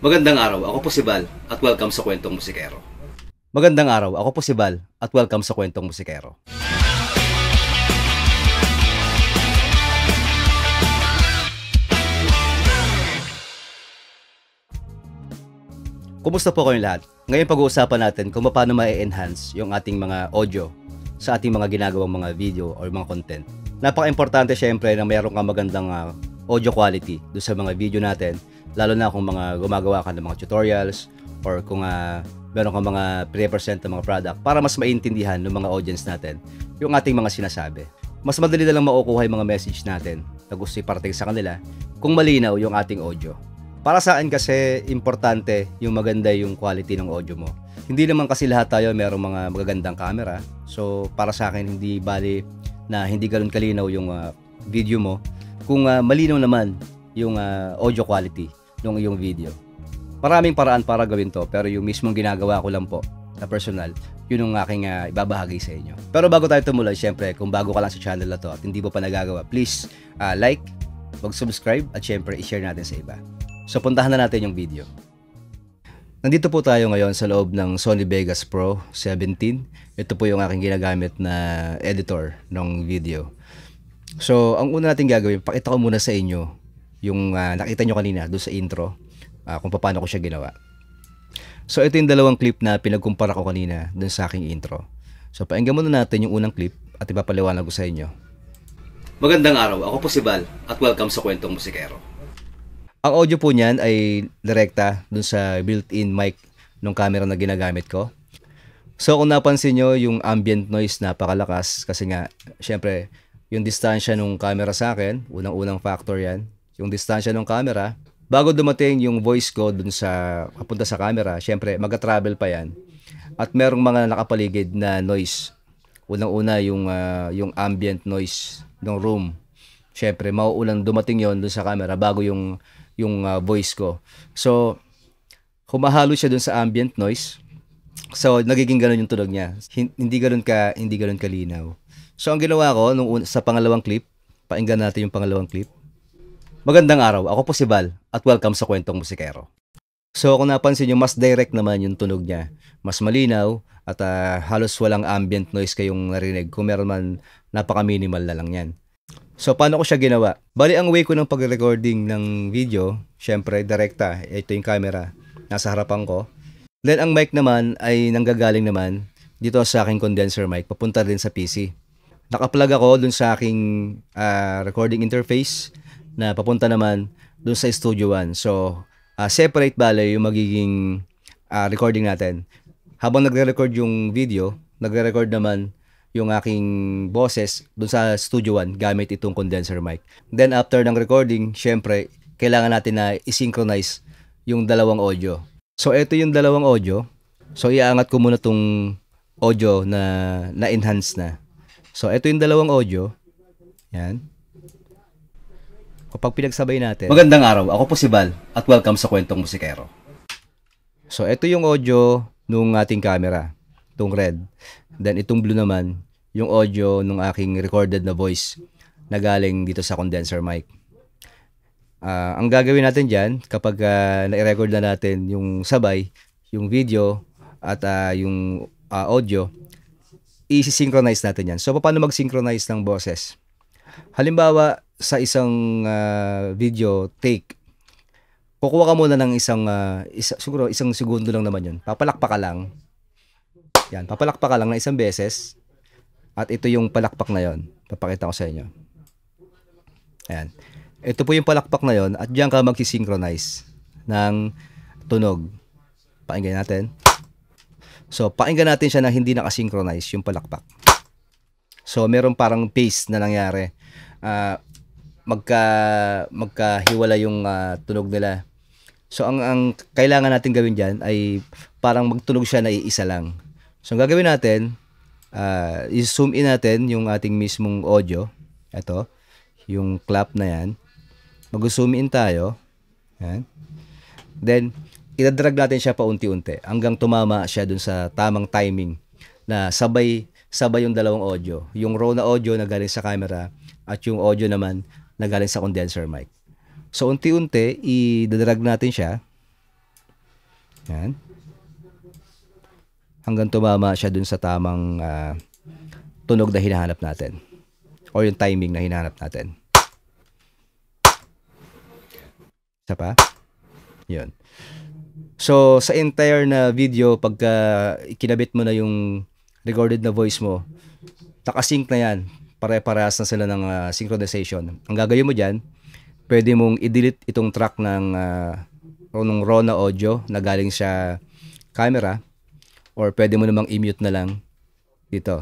Magandang araw, ako po si Val at welcome sa Kwentong Musikero. Magandang araw, ako po si Val at welcome sa Kwentong Musikero. Kumusta po kayong lahat? Ngayon pag-uusapan natin kung paano ma-enhance yung ating mga audio sa ating mga ginagawang mga video or mga content. Napaka-importante syempre na mayroon kang magandang ah, audio quality do sa mga video natin Lalo na kung mga gumagawa ka ng mga tutorials or kung uh, meron kang mga pre-present ng mga product para mas maintindihan ng mga audience natin yung ating mga sinasabi. Mas madali na lang makukuha yung mga message natin na gusto iparating sa kanila kung malinaw yung ating audio. Para saan kasi importante yung maganda yung quality ng audio mo. Hindi naman kasi lahat tayo merong mga magagandang camera. So para sa akin hindi bali na hindi ganoon kalinaw yung uh, video mo kung uh, malinaw naman yung uh, audio quality ng iyong video. Maraming paraan para gawin to pero yung mismong ginagawa ko lang po na personal, yun ang aking uh, ibabahagi sa inyo. Pero bago tayo tumuloy, syempre, kung bago ka lang sa channel na to at hindi mo pa nagagawa, please uh, like, mag-subscribe at syempre i-share natin sa iba. So puntahan na natin yung video. Nandito po tayo ngayon sa loob ng Sony Vegas Pro 17. Ito po yung aking ginagamit na editor ng video. So, ang una natin gagawin, pakita ko muna sa inyo yung uh, nakita nyo kanina doon sa intro uh, kung paano ko siya ginawa. So ito yung dalawang clip na pinagkumpara ko kanina doon sa aking intro. So painggan muna natin yung unang clip at ipapaliwanag ko sa inyo. Magandang araw, ako po si Val at welcome sa Kwentong Musikero. Ang audio po niyan ay direkta doon sa built-in mic ng camera na ginagamit ko. So kung napansin nyo, yung ambient noise napakalakas kasi nga, syempre, yung distansya ng camera sa akin, unang-unang factor yan, yung distansya ng camera. Bago dumating yung voice ko dun sa papunta sa camera, syempre magka-travel pa yan. At merong mga nakapaligid na noise. Unang-una yung uh, yung ambient noise ng room. Syempre mauulang dumating yon dun sa camera bago yung yung uh, voice ko. So humahalo siya dun sa ambient noise. So nagiging ganun yung tunog niya. Hindi ganun ka hindi ganun kalinaw. So ang ginawa ko nung sa pangalawang clip, painggan natin yung pangalawang clip. Magandang araw, ako po si Val at welcome sa Kwentong Musikero. So kung napansin nyo, mas direct naman yung tunog niya. Mas malinaw at uh, halos walang ambient noise kayong narinig. Kung meron man, napaka-minimal na lang yan. So paano ko siya ginawa? Bali ang way ko ng pag-recording ng video, syempre direkta, ito yung camera, nasa harapan ko. Then ang mic naman ay nanggagaling naman dito sa aking condenser mic, papunta rin sa PC. Nakaplug ako dun sa aking uh, recording interface na papunta naman doon sa Studio One. So, uh, separate bale yung magiging uh, recording natin. Habang nagre-record yung video, nagre-record naman yung aking boses doon sa Studio One gamit itong condenser mic. Then after ng recording, syempre, kailangan natin na i-synchronize yung dalawang audio. So ito yung dalawang audio. So iaangat ko muna tong audio na na-enhance na. So ito yung dalawang audio. Yan kapag pinagsabay natin. Magandang araw. Ako po si Val at welcome sa Kwentong Musikero. So, ito yung audio nung ating camera, itong red. Then, itong blue naman, yung audio nung aking recorded na voice na galing dito sa condenser mic. Uh, ang gagawin natin dyan, kapag uh, ah, na-record na natin yung sabay, yung video, at uh, yung uh, audio, i-synchronize natin yan. So, paano mag-synchronize ng boses? Halimbawa, sa isang uh, video take, kukuha ka muna ng isang, uh, isa, siguro isang segundo lang naman yun. Papalakpak ka lang. Yan, papalakpak ka lang na isang beses. At ito yung palakpak na yon. Papakita ko sa inyo. Ayan. Ito po yung palakpak na yon at diyan ka magsisynchronize ng tunog. Pakinggan natin. So, pakinggan natin siya na hindi nakasynchronize yung palakpak. So, meron parang pace na nangyari uh, magka magkahiwala yung uh, tunog nila. So ang ang kailangan natin gawin diyan ay parang magtunog siya na iisa lang. So ang gagawin natin, uh, i-zoom in natin yung ating mismong audio. Ito, yung clap na 'yan. Mag-zoom in tayo. Yan. Then idadrag natin siya paunti-unti hanggang tumama siya dun sa tamang timing na sabay sabay yung dalawang audio. Yung raw na audio na galing sa camera at yung audio naman na galing sa condenser mic. So unti-unti, i natin siya. Yan. Hanggang tumama siya dun sa tamang uh, tunog na hinahanap natin. O yung timing na hinahanap natin. Isa pa. Yun. So, sa entire na video, pagka ikinabit mo na yung recorded na voice mo, takasync na yan pare-parehas na sila ng uh, synchronization. Ang gagawin mo dyan, pwede mong i-delete itong track ng uh, ah, ng raw na audio na galing sa camera or pwede mo namang i-mute na lang dito.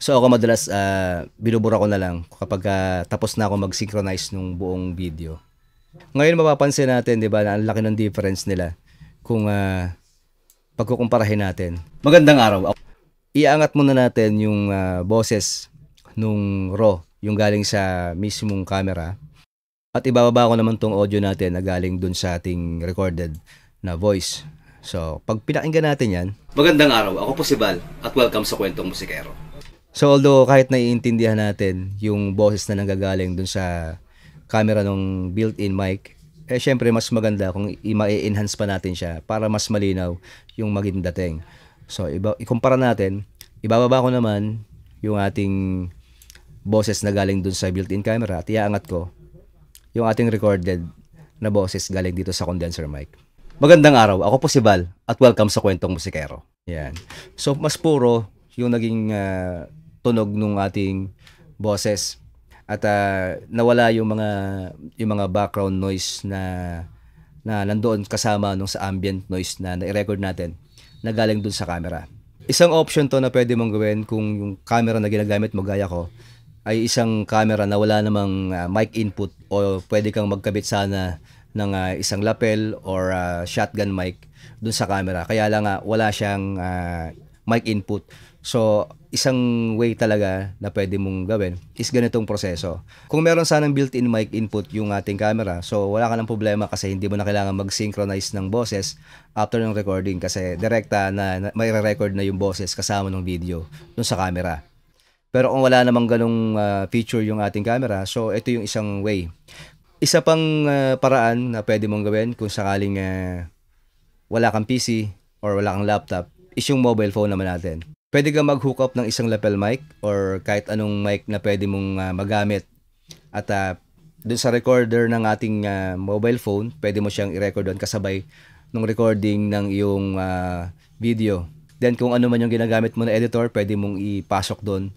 So ako madalas uh, binubura ko na lang kapag uh, tapos na ako mag-synchronize ng buong video. Ngayon mapapansin natin, 'di ba, na ang laki ng difference nila kung uh, pagkukumparahin natin. Magandang araw. Iaangat muna natin yung uh, boses nung raw, yung galing sa mismong camera. At ibababa ko naman tong audio natin na galing dun sa ating recorded na voice. So, pag pinakinggan natin yan. Magandang araw, ako po si Val at welcome sa Kwentong Musikero. So, although kahit naiintindihan natin yung boses na nanggagaling dun sa camera ng built-in mic, eh syempre mas maganda kung i-enhance pa natin siya para mas malinaw yung maging dating. So, iba, ikumpara natin, ibababa ko naman yung ating boses na galing dun sa built-in camera at iaangat ko yung ating recorded na boses galing dito sa condenser mic. Magandang araw, ako po si Val at welcome sa Kwentong Musikero. Yan. So mas puro yung naging uh, tunog ng ating boses at uh, nawala yung mga yung mga background noise na na nandoon kasama nung sa ambient noise na na-record natin na galing dun sa camera. Isang option to na pwede mong gawin kung yung camera na ginagamit mo gaya ko ay isang camera na wala namang uh, mic input o pwede kang magkabit sana ng uh, isang lapel or uh, shotgun mic dun sa camera. Kaya lang uh, wala siyang uh, mic input. So, isang way talaga na pwede mong gawin is ganitong proseso. Kung meron sanang built-in mic input yung ating camera, so wala ka ng problema kasi hindi mo na kailangan mag-synchronize ng boses after ng recording kasi direkta na, na may record na yung boses kasama ng video dun sa camera. Pero kung wala namang ganong uh, ah, feature yung ating camera, so ito yung isang way. Isa pang uh, paraan na pwede mong gawin kung sakaling uh, wala kang PC or wala kang laptop is yung mobile phone naman natin. Pwede kang mag-hook up ng isang lapel mic or kahit anong mic na pwede mong uh, magamit. At uh, dun sa recorder ng ating uh, mobile phone, pwede mo siyang i-record doon kasabay ng recording ng iyong uh, video. Then kung ano man yung ginagamit mo na editor, pwede mong ipasok doon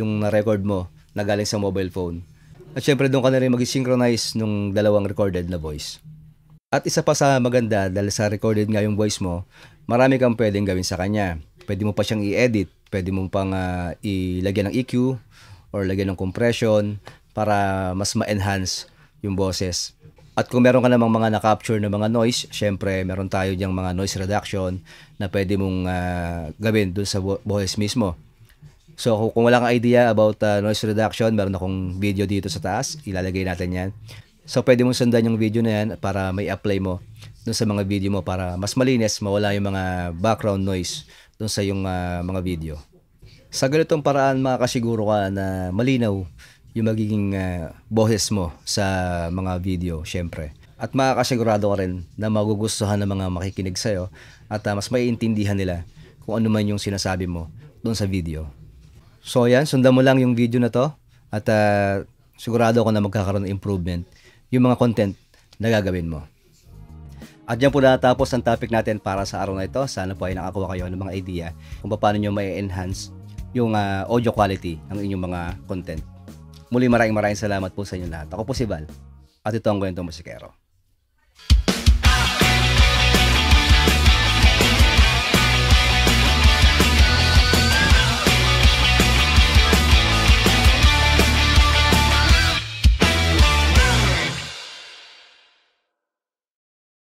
yung na-record mo na galing sa mobile phone. At syempre doon ka na rin mag-synchronize nung dalawang recorded na voice. At isa pa sa maganda dahil sa recorded nga yung voice mo, marami kang pwedeng gawin sa kanya. Pwede mo pa siyang i-edit, pwede mo pang uh, ilagyan ng EQ or lagyan ng compression para mas ma-enhance yung boses. At kung meron ka namang mga na-capture na mga noise, syempre meron tayo diyang mga noise reduction na pwede mong uh, gawin doon sa voice mismo. So kung wala kang idea about uh, noise reduction, meron akong video dito sa taas, ilalagay natin yan. So pwede mong sundan yung video na yan para may apply mo dun sa mga video mo para mas malinis, mawala yung mga background noise dun sa yung uh, mga video. Sa ganitong paraan makakasiguro ka na malinaw yung magiging uh, boses mo sa mga video, syempre. At makakasigurado ka rin na magugustuhan ng mga makikinig sa'yo at uh, mas maiintindihan nila kung ano man yung sinasabi mo doon sa video. So yan, sundan mo lang yung video na to at uh, sigurado ako na magkakaroon ng improvement yung mga content na gagawin mo. At dyan po natapos ang topic natin para sa araw na ito. Sana po ay nakakuha kayo ng mga idea kung paano nyo may enhance yung uh, audio quality ng inyong mga content. Muli maraming maraming salamat po sa inyo lahat. Ako po si Val at ito ang kwento mo si Kero.